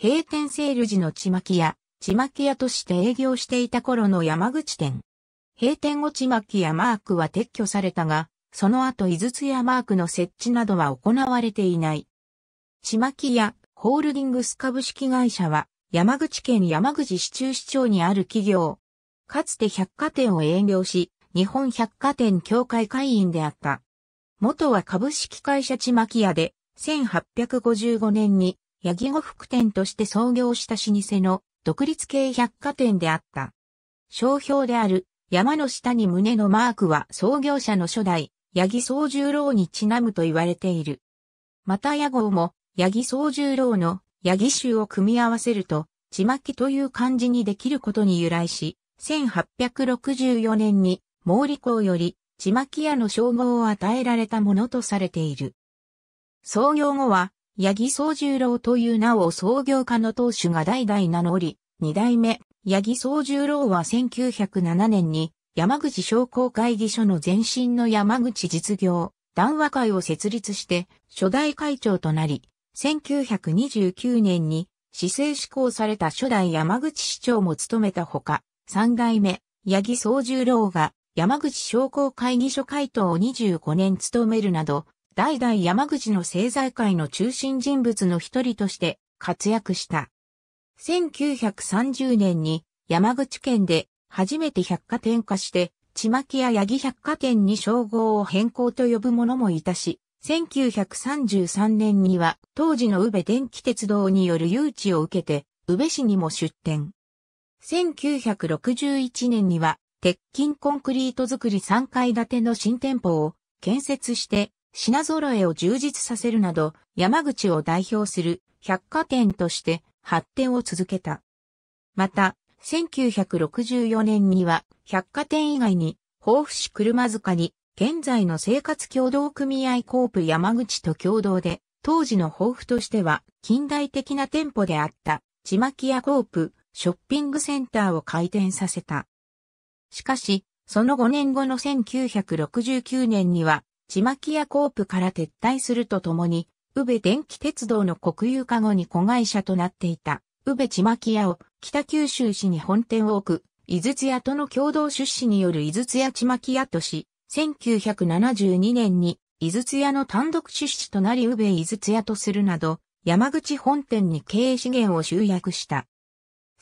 閉店セール時のちまき屋、ちまき屋として営業していた頃の山口店。閉店後ちまき屋マークは撤去されたが、その後井筒屋マークの設置などは行われていない。ちまき屋、ホールディングス株式会社は、山口県山口市中市町にある企業。かつて百貨店を営業し、日本百貨店協会会員であった。元は株式会社ちまき屋で、1855年に八木呉服店として創業した老舗の独立系百貨店であった。商標である山の下に胸のマークは創業者の初代、八木宗十郎にちなむと言われている。また屋号も、八木宗十郎の八木州を組み合わせると、ちまきという漢字にできることに由来し、1864年に毛利公よりちまき屋の称号を与えられたものとされている。創業後は、八木宗十郎という名を創業家の当主が代々名乗り、二代目、八木宗十郎は1907年に山口商工会議所の前身の山口実業、談話会を設立して初代会長となり、1929年に市政施行された初代山口市長も務めたほか、三代目、八木宗十郎が山口商工会議所会頭を25年務めるなど、代々山口の政財界の中心人物の一人として活躍した。1930年に山口県で初めて百貨店化して、ちまきや八木百貨店に称号を変更と呼ぶ者もいたし、1933年には当時の宇部電気鉄道による誘致を受けて、宇部市にも出店。1961年には鉄筋コンクリート作り3階建ての新店舗を建設して品揃えを充実させるなど、山口を代表する百貨店として発展を続けた。また、1964年には百貨店以外に、豊富市車塚に、現在の生活共同組合コープ山口と共同で、当時の豊富としては近代的な店舗であったちまき屋コープショッピングセンターを開店させた。しかし、その5年後の1969年にはちまきやコープから撤退するとともに、宇部電気鉄道の国有化後に子会社となっていた、宇部ちまき屋を北九州市に本店を置く、井筒屋との共同出資による井筒屋ちまき屋とし、1972年に井筒屋の単独出資となり宇部井筒屋とするなど、山口本店に経営資源を集約した。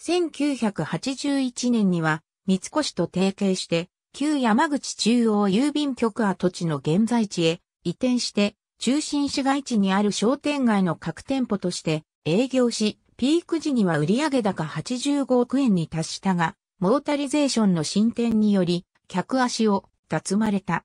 1981年には、三越と提携して、旧山口中央郵便局跡地の現在地へ移転して、中心市街地にある商店街の各店舗として営業し、ピーク時には売上高85億円に達したが、モータリゼーションの進展により、客足を脱まれた。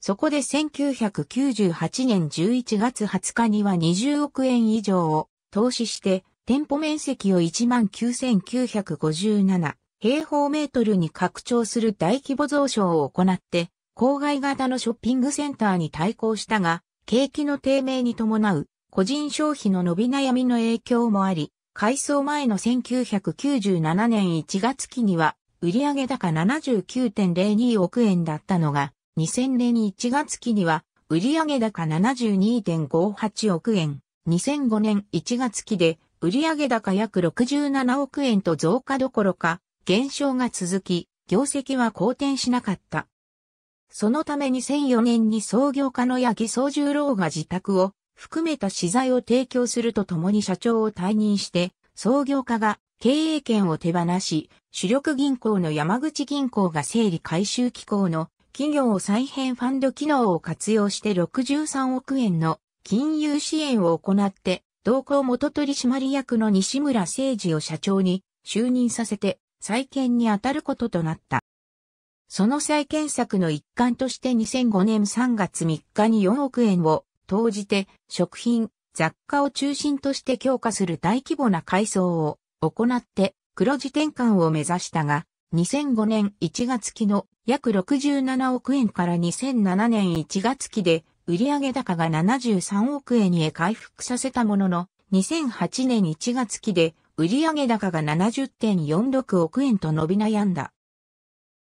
そこで1998年11月20日には20億円以上を投資して、店舗面積を19,957平方メートルに拡張する大規模増床を行って、郊外型のショッピングセンターに対抗したが、景気の低迷に伴う個人消費の伸び悩みの影響もあり、改装前の1997年1月期には売上高79.02億円だったのが、2000年1月期には売上高72.58億円、2005年1月期で売上高約67億円と増加どころか、減少が続き、業績は好転しなかった。そのため2004年に創業家の八木総十郎が自宅を含めた資材を提供するとともに社長を退任して、創業家が経営権を手放し、主力銀行の山口銀行が整理回収機構の企業再編ファンド機能を活用して63億円の金融支援を行って、同行元取締役の西村誠二を社長に就任させて再建に当たることとなった。その再建策の一環として2005年3月3日に4億円を投じて食品、雑貨を中心として強化する大規模な改装を行って黒字転換を目指したが、2005年1月期の約67億円から2007年1月期で売上高が73億円へ回復させたものの、2008年1月期で売上高が70.46億円と伸び悩んだ。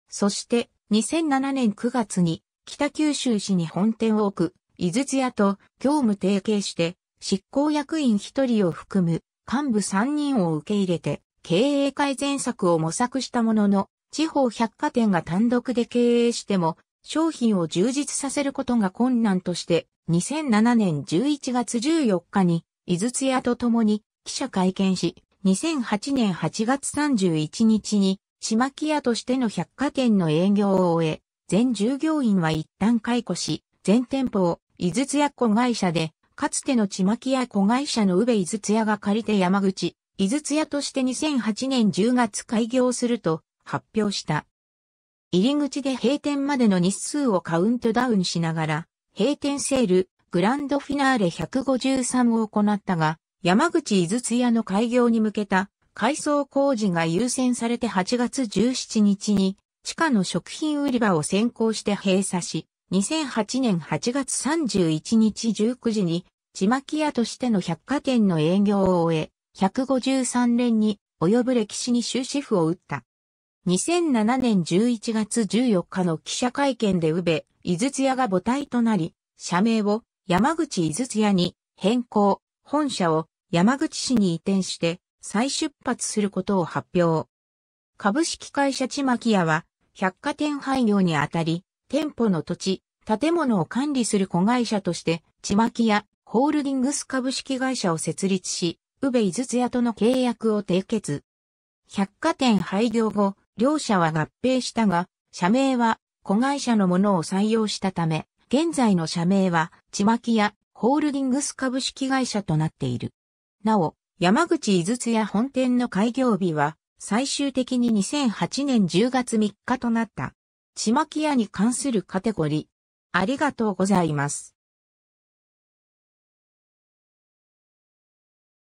そして、2007年9月に、北九州市に本店を置く、井筒屋と業務提携して、執行役員1人を含む幹部3人を受け入れて、経営改善策を模索したものの、地方百貨店が単独で経営しても、商品を充実させることが困難として、2007年11月14日に、井筒屋と共に記者会見し、2008年8月31日に、島木屋としての百貨店の営業を終え、全従業員は一旦解雇し、全店舗を、豆津屋子会社で、かつてのちまき屋子会社の宇部豆津屋が借りて山口、豆津屋として2008年10月開業すると発表した。入り口で閉店までの日数をカウントダウンしながら、閉店セール、グランドフィナーレ153を行ったが、山口井筒屋の開業に向けた改装工事が優先されて8月17日に地下の食品売り場を先行して閉鎖し、2008年8月31日19時に、ちまき屋としての百貨店の営業を終え、153年に及ぶ歴史に終止符を打った。2007年11月14日の記者会見で宇部、井筒屋が母体となり、社名を山口井筒屋に変更、本社を山口市に移転して再出発することを発表。株式会社ちまき屋は百貨店廃業にあたり、店舗の土地、建物を管理する子会社として、ちまき屋ホールディングス株式会社を設立し、宇部井筒屋との契約を締結。百貨店廃業後、両社は合併したが、社名は子会社のものを採用したため、現在の社名は、ちまき屋ホールディングス株式会社となっている。なお、山口井筒屋本店の開業日は、最終的に2008年10月3日となった。ちまき屋に関するカテゴリー。ありがとうございます。